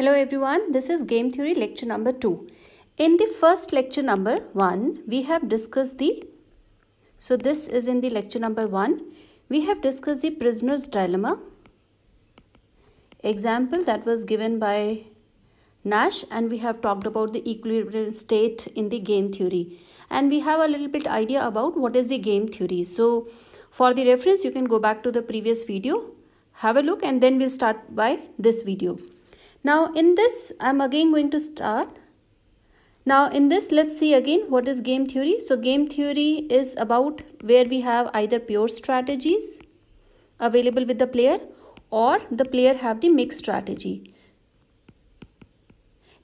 Hello everyone, this is Game Theory lecture number 2. In the first lecture number 1, we have discussed the, so this is in the lecture number 1, we have discussed the prisoner's dilemma. Example that was given by Nash and we have talked about the equilibrium state in the game theory. And we have a little bit idea about what is the game theory. So for the reference, you can go back to the previous video, have a look and then we'll start by this video. Now in this, I'm again going to start. Now in this, let's see again what is game theory. So game theory is about where we have either pure strategies available with the player or the player have the mixed strategy.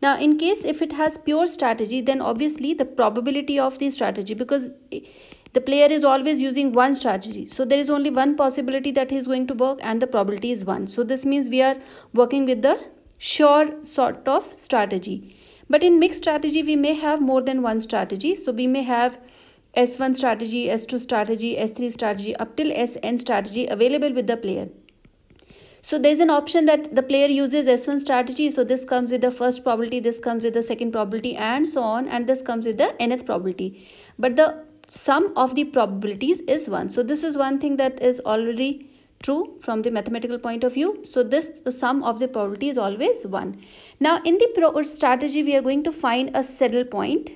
Now in case if it has pure strategy then obviously the probability of the strategy because the player is always using one strategy. So there is only one possibility that he is going to work and the probability is 1. So this means we are working with the sure sort of strategy. But in mixed strategy, we may have more than one strategy. So we may have S1 strategy, S2 strategy, S3 strategy, up till Sn strategy available with the player. So there's an option that the player uses S1 strategy. So this comes with the first probability, this comes with the second probability and so on. And this comes with the nth probability. But the sum of the probabilities is 1. So this is one thing that is already true from the mathematical point of view. So this the sum of the probability is always 1. Now in the pro strategy we are going to find a saddle point.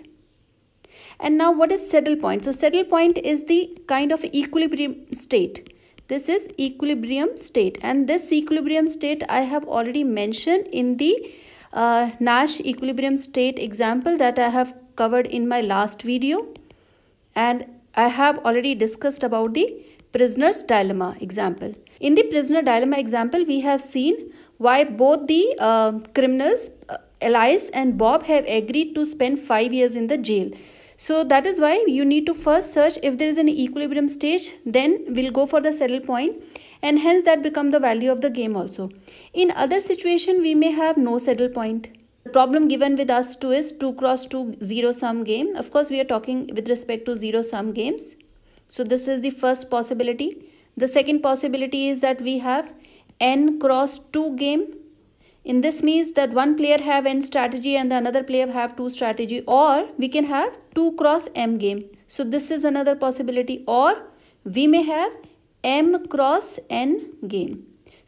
And now what is saddle point? So saddle point is the kind of equilibrium state. This is equilibrium state and this equilibrium state I have already mentioned in the uh, Nash equilibrium state example that I have covered in my last video and I have already discussed about the prisoner's dilemma example. In the prisoner dilemma example, we have seen why both the uh, criminals, uh, Elias and Bob, have agreed to spend five years in the jail. So that is why you need to first search if there is an equilibrium stage, then we'll go for the settle point and hence that become the value of the game also. In other situation, we may have no settle point. The problem given with us two is 2 cross 2 zero sum game. Of course, we are talking with respect to zero sum games. So this is the first possibility. The second possibility is that we have n cross 2 game. In this means that one player have n strategy and the another player have 2 strategy or we can have 2 cross m game. So this is another possibility or we may have m cross n game.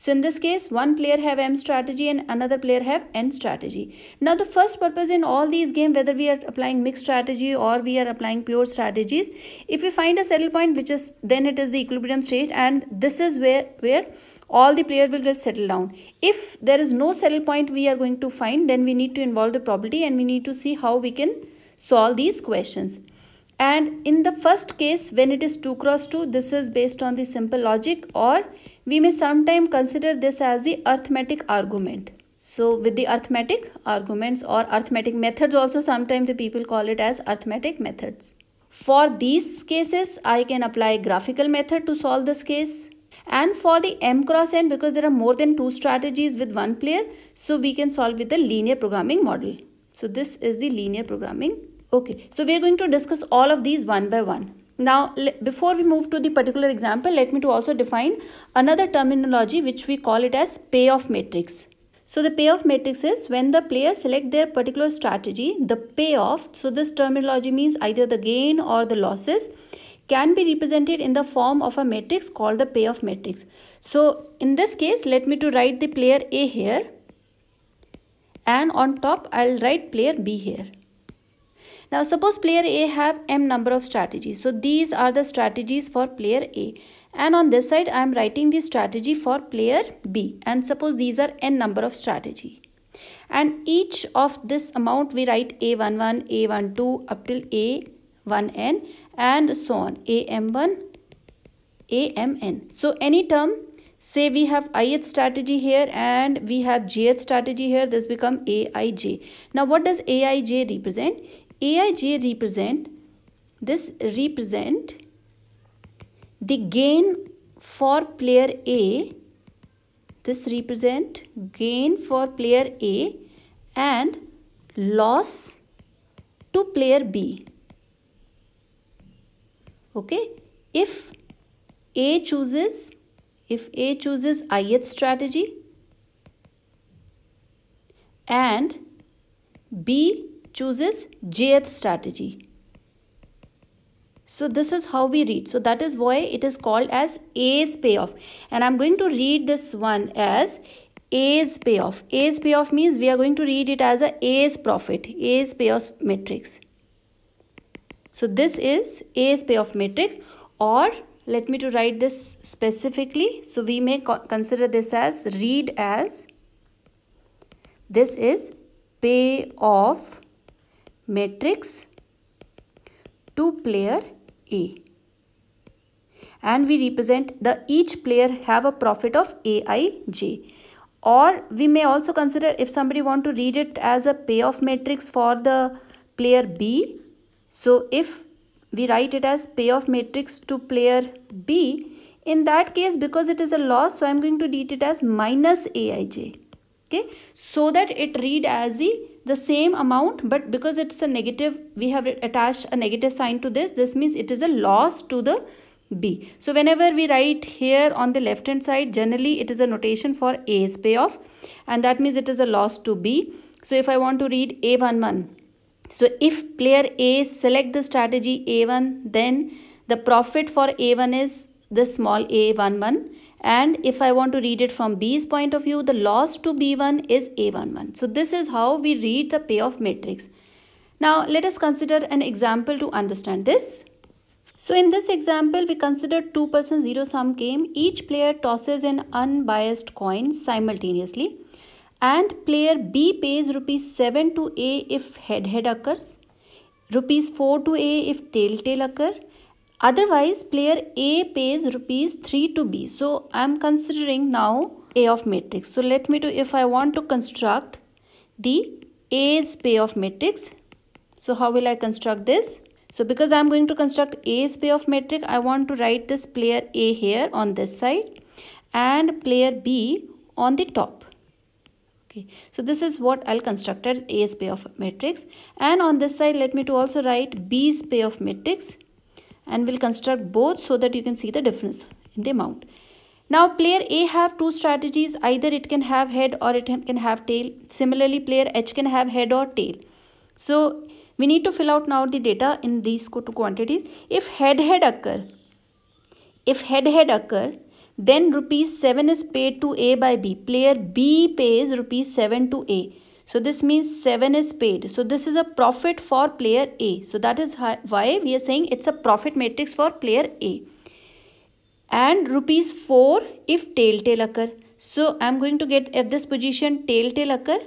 So in this case, one player have M strategy and another player have N strategy. Now the first purpose in all these game, whether we are applying mixed strategy or we are applying pure strategies, if we find a settle point, which is then it is the equilibrium state and this is where, where all the player will get settled down. If there is no settle point we are going to find, then we need to involve the probability and we need to see how we can solve these questions. And in the first case, when it is 2 cross 2, this is based on the simple logic or we may sometimes consider this as the arithmetic argument. So with the arithmetic arguments or arithmetic methods also sometimes the people call it as arithmetic methods. For these cases, I can apply graphical method to solve this case. And for the M cross N, because there are more than two strategies with one player, so we can solve with the linear programming model. So this is the linear programming. Okay, so we are going to discuss all of these one by one. Now, before we move to the particular example, let me to also define another terminology which we call it as payoff matrix. So the payoff matrix is when the player select their particular strategy, the payoff, so this terminology means either the gain or the losses, can be represented in the form of a matrix called the payoff matrix. So in this case, let me to write the player A here and on top I'll write player B here. Now suppose player A have m number of strategies. So these are the strategies for player A. And on this side I am writing the strategy for player B. And suppose these are n number of strategy. And each of this amount we write A11, A12 up till A1n and so on. AM1, AMN. So any term say we have ith strategy here and we have jth strategy here this become aij now what does aij represent AIJ represent this represent the gain for player A this represent gain for player A and loss to player B okay if A chooses if A chooses ith strategy and B chooses jth strategy. So this is how we read. So that is why it is called as A's payoff. And I'm going to read this one as A's payoff. A's payoff means we are going to read it as a A's profit. A's payoff matrix. So this is A's payoff matrix or let me to write this specifically. So we may consider this as read as this is payoff matrix to player A. And we represent the each player have a profit of AIJ. Or we may also consider if somebody want to read it as a payoff matrix for the player B. So if we write it as payoff matrix to player B, in that case because it is a loss, so I am going to read it as minus AIJ. Okay, so that it read as the the same amount but because it's a negative we have attached a negative sign to this this means it is a loss to the B. So whenever we write here on the left hand side generally it is a notation for A's payoff and that means it is a loss to B. So if I want to read A11 so if player A select the strategy A1 then the profit for A1 is the small a11 and if I want to read it from B's point of view, the loss to B1 is A11. So this is how we read the payoff matrix. Now let us consider an example to understand this. So in this example, we consider two person zero sum game. Each player tosses an unbiased coin simultaneously and player B pays rupees 7 to A if head head occurs, rupees 4 to A if tail tail occur Otherwise, player A pays rupees 3 to B. So I am considering now A of matrix. So let me do if I want to construct the A's pay of matrix. So how will I construct this? So because I am going to construct A's pay of matrix, I want to write this player A here on this side and player B on the top. Okay. So this is what I'll construct as A's pay of matrix. And on this side, let me to also write B's pay of matrix and we'll construct both so that you can see the difference in the amount. Now player A have two strategies either it can have head or it can have tail. Similarly player H can have head or tail. So we need to fill out now the data in these two quantities. If head head occur, if head head occur, then rupees 7 is paid to A by B. Player B pays rupees 7 to A. So this means 7 is paid. So this is a profit for player A. So that is why we are saying it's a profit matrix for player A. And rupees 4 if tail occur. So I'm going to get at this position tail occur.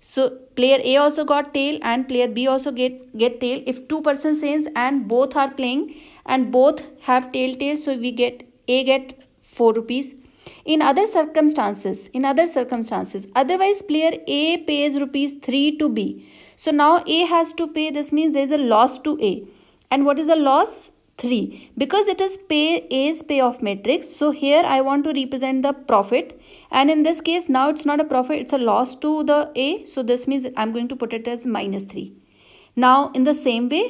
So player A also got tail and player B also get, get tail. If two person says and both are playing and both have tail tail. So we get A get 4 rupees in other circumstances in other circumstances otherwise player a pays rupees 3 to b so now a has to pay this means there is a loss to a and what is the loss 3 because it is pay a's payoff matrix so here i want to represent the profit and in this case now it's not a profit it's a loss to the a so this means i'm going to put it as minus 3 now in the same way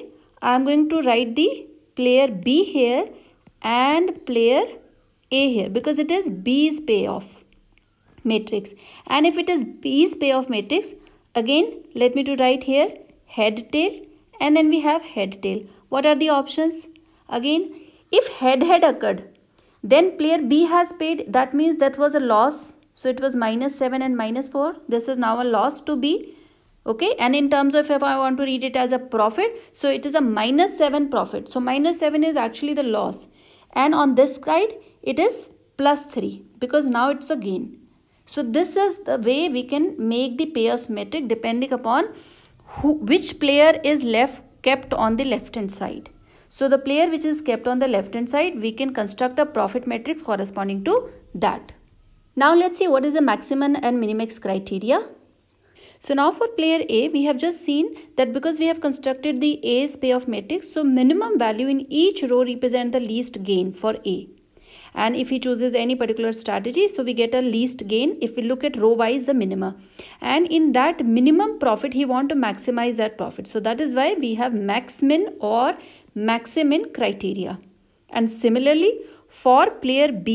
i'm going to write the player b here and player a here because it is B's payoff matrix. And if it is B's payoff matrix, again let me to write here head tail and then we have head tail. What are the options? Again, if head had occurred, then player B has paid. That means that was a loss. So it was minus 7 and minus 4. This is now a loss to B okay and in terms of if i want to read it as a profit so it is a minus 7 profit so minus 7 is actually the loss and on this side it is plus 3 because now it's a gain. So this is the way we can make the payers metric depending upon who, which player is left kept on the left hand side. So the player which is kept on the left hand side, we can construct a profit matrix corresponding to that. Now let's see what is the maximum and minimax criteria. So now for player A, we have just seen that because we have constructed the A's payoff matrix, so minimum value in each row represent the least gain for A and if he chooses any particular strategy so we get a least gain if we look at row wise the minima and in that minimum profit he want to maximize that profit so that is why we have max min or maximin criteria and similarly for player b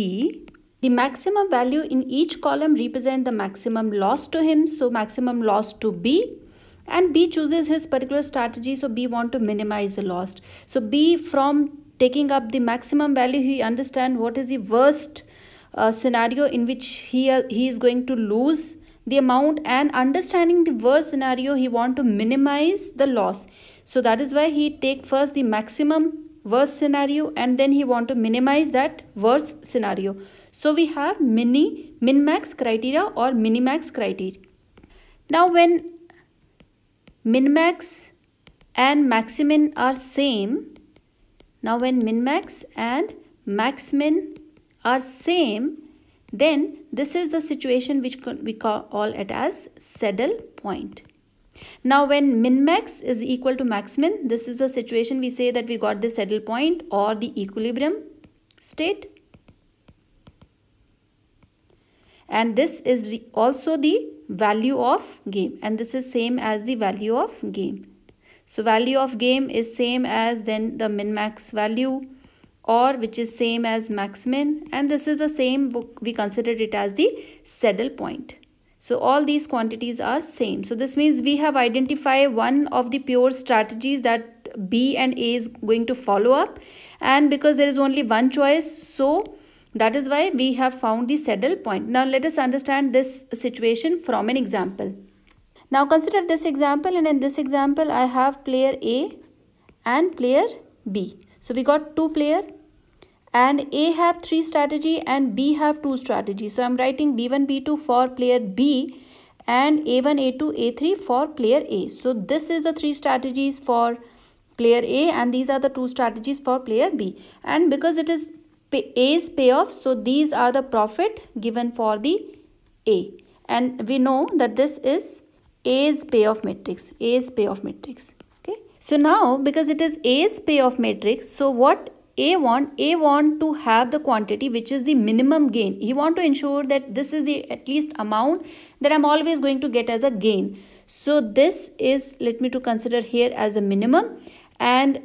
the maximum value in each column represent the maximum loss to him so maximum loss to b and b chooses his particular strategy so b want to minimize the loss so b from taking up the maximum value he understand what is the worst uh, scenario in which he uh, he is going to lose the amount and understanding the worst scenario he want to minimize the loss so that is why he take first the maximum worst scenario and then he want to minimize that worst scenario so we have mini min max criteria or minimax criteria now when min max and maximin are same now when min-max and max-min are same, then this is the situation which we call it as saddle point. Now when min-max is equal to max-min, this is the situation we say that we got the saddle point or the equilibrium state. And this is also the value of game and this is same as the value of game. So value of game is same as then the min-max value or which is same as max min and this is the same we considered it as the saddle point. So all these quantities are same. So this means we have identified one of the pure strategies that B and A is going to follow up. And because there is only one choice, so that is why we have found the saddle point. Now let us understand this situation from an example. Now consider this example and in this example I have player A and player B. So we got two player and A have three strategy and B have two strategy. So I'm writing B1, B2 for player B and A1, A2, A3 for player A. So this is the three strategies for player A and these are the two strategies for player B. And because it is A's payoff, so these are the profit given for the A. And we know that this is A's payoff matrix. A's payoff matrix. Okay. So now because it is A's payoff matrix, so what A want? A want to have the quantity which is the minimum gain. He want to ensure that this is the at least amount that I'm always going to get as a gain. So this is let me to consider here as the minimum and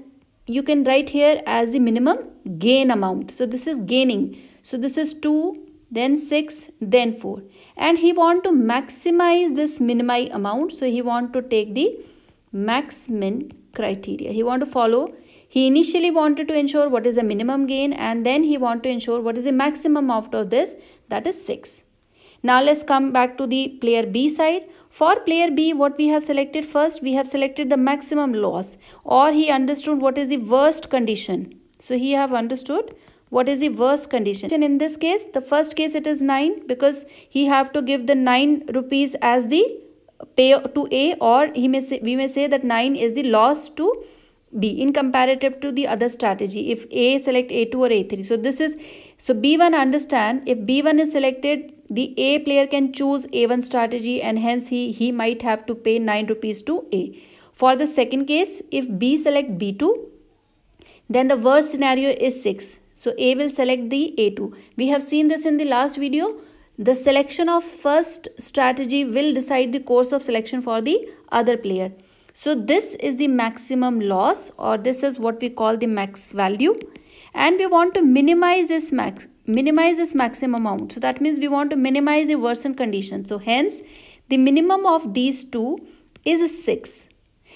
you can write here as the minimum gain amount. So this is gaining. So this is 2 then 6 then 4 and he want to maximize this minimi amount so he want to take the max min criteria he want to follow he initially wanted to ensure what is the minimum gain and then he want to ensure what is the maximum after this that is 6 now let's come back to the player b side for player B, what we have selected first, we have selected the maximum loss or he understood what is the worst condition. So he have understood what is the worst condition in this case the first case it is 9 because he have to give the 9 rupees as the pay to a or he may say we may say that 9 is the loss to b in comparative to the other strategy if a select a2 or a3 so this is so b1 understand if b1 is selected the a player can choose a1 strategy and hence he he might have to pay 9 rupees to a for the second case if b select b2 then the worst scenario is 6 so A will select the A2. We have seen this in the last video. The selection of first strategy will decide the course of selection for the other player. So this is the maximum loss or this is what we call the max value and we want to minimize this max minimize this maximum amount. So that means we want to minimize the worsened condition. So hence the minimum of these two is 6.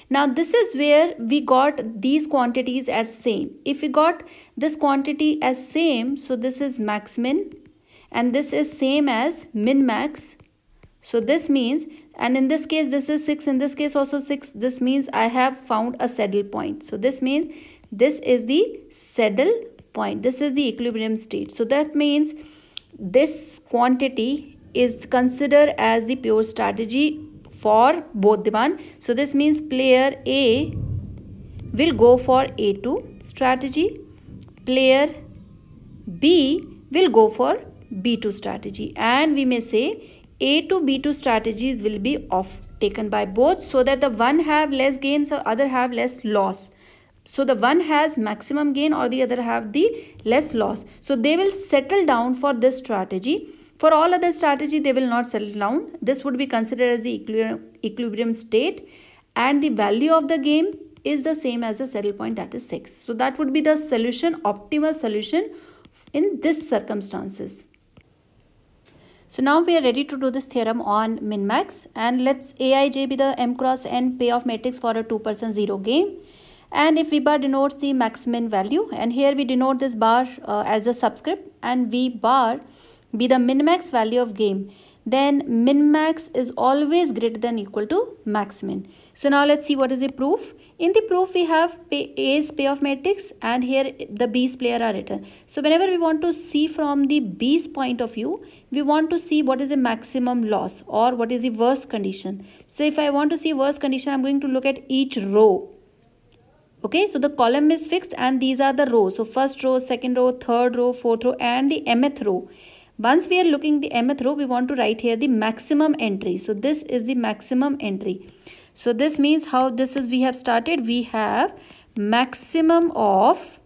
Now this is where we got these quantities as same. If we got this quantity as same so this is max min and this is same as min max so this means and in this case this is 6 in this case also 6 this means I have found a saddle point so this means this is the saddle point this is the equilibrium state so that means this quantity is considered as the pure strategy for both the one so this means player A will go for A2 strategy player B will go for B2 strategy and we may say A to B2 strategies will be off taken by both so that the one have less gains the other have less loss. So the one has maximum gain or the other have the less loss. So they will settle down for this strategy. For all other strategy they will not settle down. This would be considered as the equilibrium state and the value of the game is the same as the saddle point that is 6. So that would be the solution, optimal solution in this circumstances. So now we are ready to do this theorem on min-max and let's Aij be the m cross n payoff matrix for a 2 person 0 game. And if V bar denotes the max min value and here we denote this bar uh, as a subscript and V bar be the min-max value of game then min-max is always greater than equal to max min. So now let's see what is the proof. In the proof, we have A's payoff matrix and here the B's player are written. So whenever we want to see from the B's point of view, we want to see what is the maximum loss or what is the worst condition. So if I want to see worst condition, I'm going to look at each row. Okay, so the column is fixed and these are the rows. So first row, second row, third row, fourth row and the mth row. Once we are looking the mth row, we want to write here the maximum entry. So this is the maximum entry. So this means how this is we have started. We have maximum of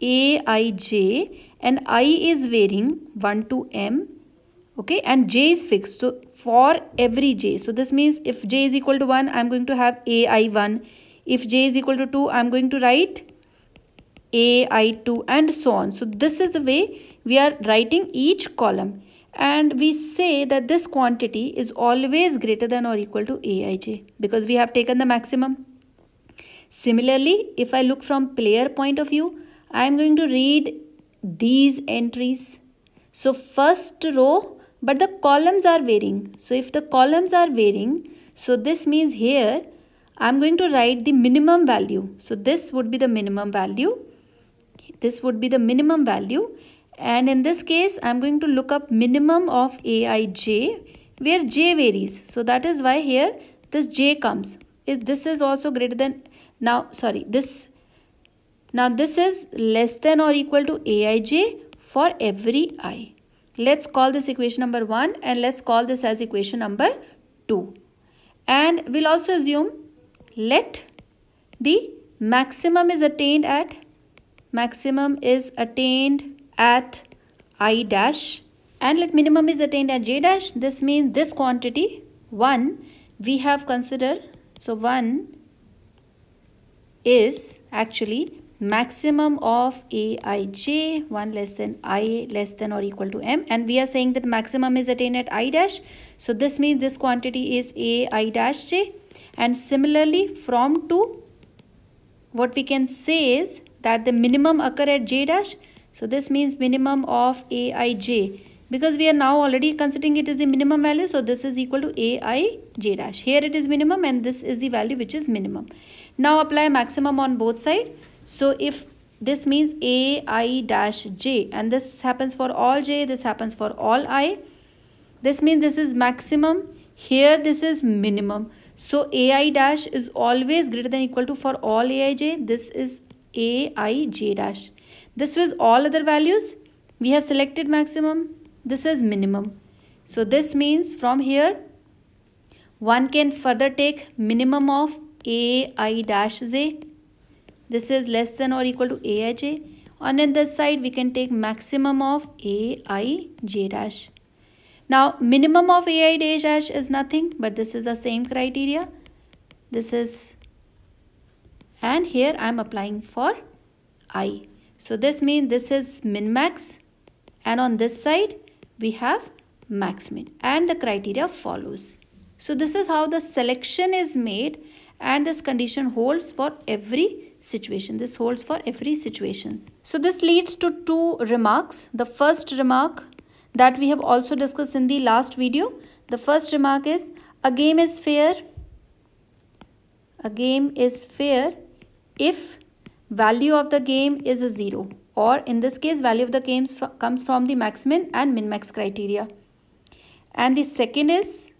Aij and I is varying 1 to M okay and j is fixed so for every j so this means if j is equal to 1 i'm going to have ai1 if j is equal to 2 i'm going to write ai2 and so on so this is the way we are writing each column and we say that this quantity is always greater than or equal to aij because we have taken the maximum. Similarly, if I look from player point of view, I am going to read these entries. So first row, but the columns are varying. So if the columns are varying, so this means here I'm going to write the minimum value. So this would be the minimum value. This would be the minimum value and in this case I'm going to look up minimum of aij where j varies so that is why here this j comes if this is also greater than now sorry this now this is less than or equal to aij for every i let's call this equation number 1 and let's call this as equation number 2 and we'll also assume let the maximum is attained at maximum is attained at i dash and let minimum is attained at j dash. This means this quantity 1 we have considered. So 1 is actually maximum of aij 1 less than i less than or equal to m and we are saying that maximum is attained at i dash so this means this quantity is ai dash j and similarly from two, what we can say is that the minimum occur at j dash so this means minimum of aij because we are now already considering it is the minimum value. So this is equal to aij dash. Here it is minimum and this is the value which is minimum. Now apply maximum on both side. So if this means ai dash j and this happens for all j, this happens for all i. This means this is maximum. Here this is minimum. So ai dash is always greater than equal to for all aij. This is aij dash. This was all other values. We have selected maximum. This is minimum. So this means from here, one can further take minimum of ai dash j. This is less than or equal to aij. And in this side, we can take maximum of aij dash. Now, minimum of ai dash is nothing, but this is the same criteria. This is, and here I am applying for i. So this means this is min-max and on this side we have max min and the criteria follows. So this is how the selection is made and this condition holds for every situation. This holds for every situations. So this leads to two remarks. The first remark that we have also discussed in the last video. The first remark is a game is fair. A game is fair if value of the game is a 0 or in this case value of the game comes from the maximin and min-max criteria. And the second is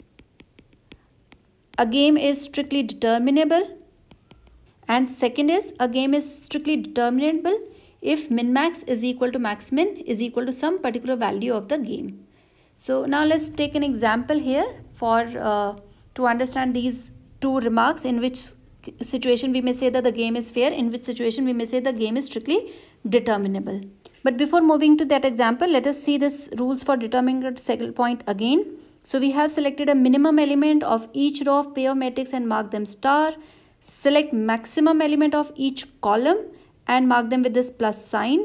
a game is strictly determinable and second is a game is strictly determinable if min-max is equal to max-min is equal to some particular value of the game. So now let's take an example here for uh, to understand these two remarks in which situation we may say that the game is fair, in which situation we may say the game is strictly determinable. But before moving to that example, let us see this rules for determining the second point again. So we have selected a minimum element of each row of pair of matrix and mark them star. Select maximum element of each column and mark them with this plus sign.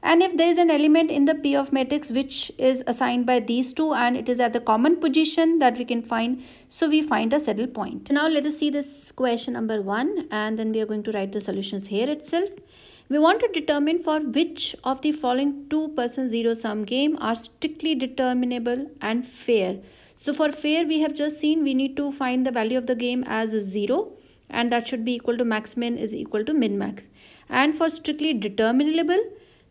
And if there is an element in the P of matrix which is assigned by these two and it is at the common position that we can find, so we find a saddle point. Now let us see this question number one and then we are going to write the solutions here itself. We want to determine for which of the following two-person zero-sum game are strictly determinable and fair. So for fair, we have just seen we need to find the value of the game as 0 and that should be equal to max min is equal to min max. And for strictly determinable,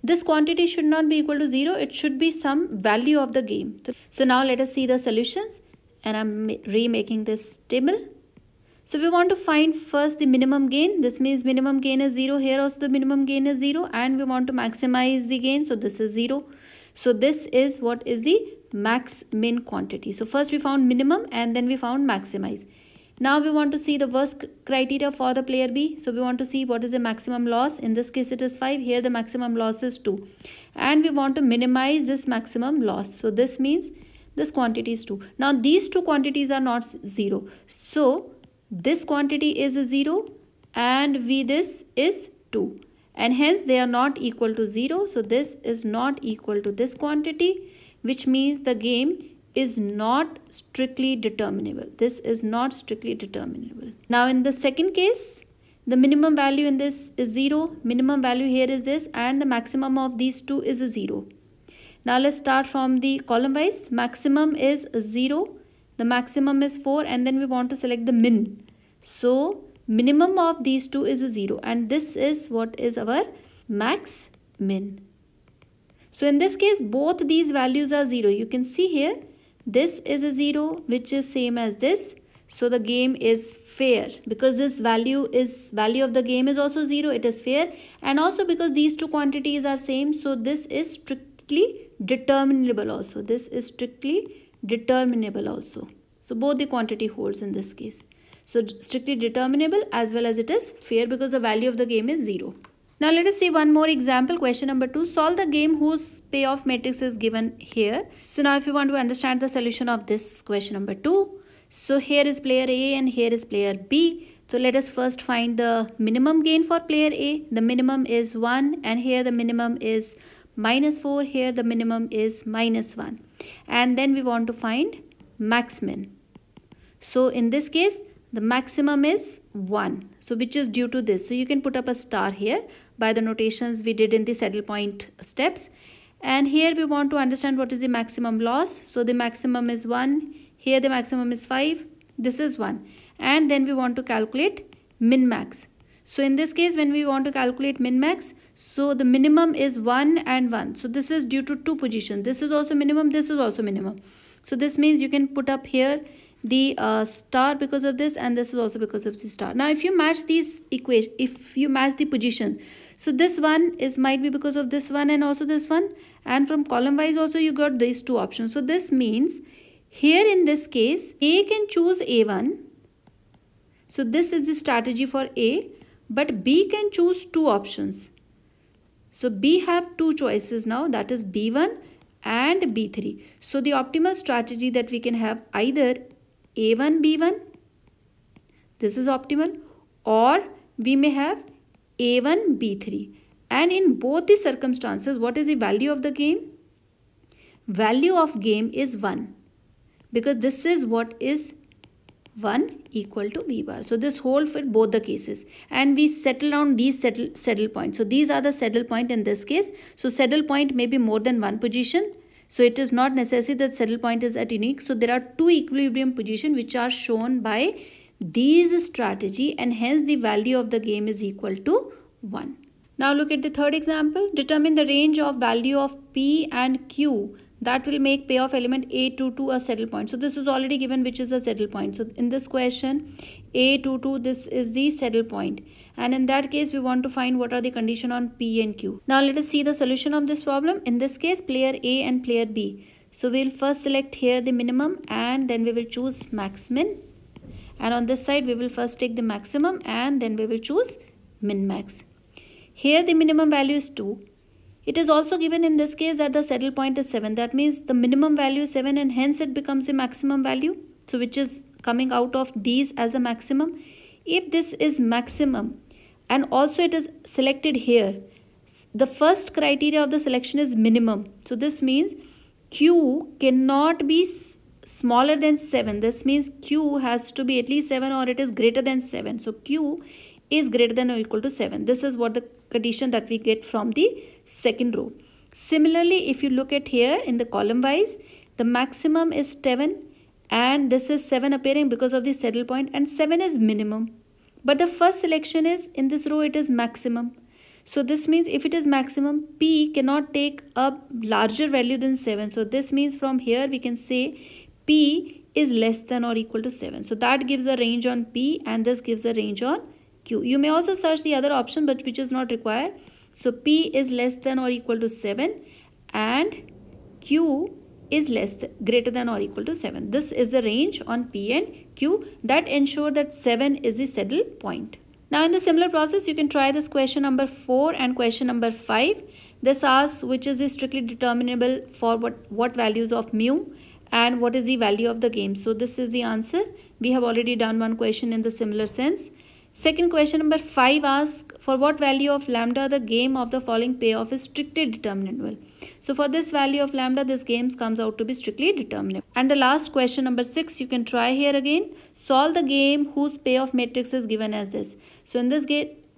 this quantity should not be equal to 0. It should be some value of the game. So now let us see the solutions. And I'm remaking this table. So we want to find first the minimum gain. This means minimum gain is 0. Here also the minimum gain is 0. And we want to maximize the gain. So this is 0. So this is what is the max min quantity. So first we found minimum and then we found maximize. Now we want to see the worst criteria for the player B. So we want to see what is the maximum loss. In this case it is 5. Here the maximum loss is 2. And we want to minimize this maximum loss. So this means this quantity is 2. Now these two quantities are not 0. So this quantity is 0 and V this is 2. And hence they are not equal to 0. So this is not equal to this quantity which means the game is not strictly determinable. This is not strictly determinable. Now in the second case, the minimum value in this is 0, minimum value here is this and the maximum of these two is a 0. Now let's start from the column wise. Maximum is 0, the maximum is 4 and then we want to select the min. So minimum of these two is a 0 and this is what is our max min. So in this case both these values are 0. You can see here this is a 0 which is same as this. So the game is fair because this value is value of the game is also 0. It is fair and also because these two quantities are same. So this is strictly determinable also. This is strictly determinable also. So both the quantity holds in this case. So strictly determinable as well as it is fair because the value of the game is 0. Now let us see one more example. Question number 2. Solve the game whose payoff matrix is given here. So now if you want to understand the solution of this question number 2. So here is player A and here is player B. So let us first find the minimum gain for player A. The minimum is 1 and here the minimum is minus 4. Here the minimum is minus 1. And then we want to find max min. So in this case the maximum is 1. So which is due to this. So you can put up a star here by the notations we did in the saddle point steps and here we want to understand what is the maximum loss so the maximum is 1 here the maximum is 5 this is 1 and then we want to calculate min max so in this case when we want to calculate min max so the minimum is 1 and 1 so this is due to two positions this is also minimum this is also minimum so this means you can put up here the uh, star because of this and this is also because of the star now if you match these equation if you match the position so this one is might be because of this one and also this one and from column wise also you got these two options so this means here in this case a can choose a1 so this is the strategy for a but b can choose two options so b have two choices now that is b1 and b3 so the optimal strategy that we can have either a1 b1 this is optimal or we may have a1 b3 and in both the circumstances what is the value of the game value of game is 1 because this is what is 1 equal to b bar. So this whole fit both the cases and we settle on these settle, settle points. So these are the settle point in this case. So settle point may be more than one position. So it is not necessary that settle point is at unique. So there are two equilibrium position which are shown by these strategy and hence the value of the game is equal to 1. Now look at the third example. Determine the range of value of P and Q that will make payoff element A22 a saddle point. So this is already given which is a saddle point. So in this question A22 this is the saddle point and in that case we want to find what are the condition on P and Q. Now let us see the solution of this problem. In this case player A and player B. So we'll first select here the minimum and then we will choose min and on this side we will first take the maximum and then we will choose min max. Here the minimum value is 2. It is also given in this case that the saddle point is 7 that means the minimum value is 7 and hence it becomes the maximum value so which is coming out of these as the maximum. If this is maximum and also it is selected here the first criteria of the selection is minimum so this means q cannot be smaller than 7 this means q has to be at least 7 or it is greater than 7 so q is greater than or equal to 7 this is what the condition that we get from the second row similarly if you look at here in the column wise the maximum is 7 and this is 7 appearing because of the saddle point and 7 is minimum but the first selection is in this row it is maximum so this means if it is maximum, P cannot take a larger value than 7. So this means from here we can say P is less than or equal to 7. So that gives a range on P and this gives a range on Q. You may also search the other option but which is not required. So P is less than or equal to 7 and Q is less th greater than or equal to 7. This is the range on P and Q that ensure that 7 is the saddle point. Now in the similar process you can try this question number 4 and question number 5. This asks which is the strictly determinable for what, what values of mu and what is the value of the game. So this is the answer. We have already done one question in the similar sense. Second question number 5 asks for what value of lambda the game of the following payoff is strictly determinable. So for this value of lambda this game comes out to be strictly determinant And the last question number 6 you can try here again. Solve the game whose payoff matrix is given as this. So in this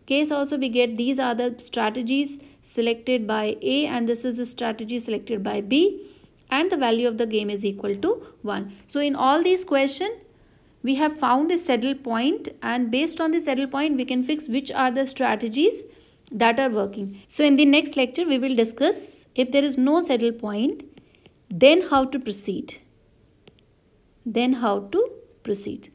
case also we get these are the strategies selected by A and this is the strategy selected by B and the value of the game is equal to 1. So in all these question, we have found the saddle point and based on the saddle point, we can fix which are the strategies that are working. So in the next lecture, we will discuss if there is no saddle point, then how to proceed. Then how to proceed.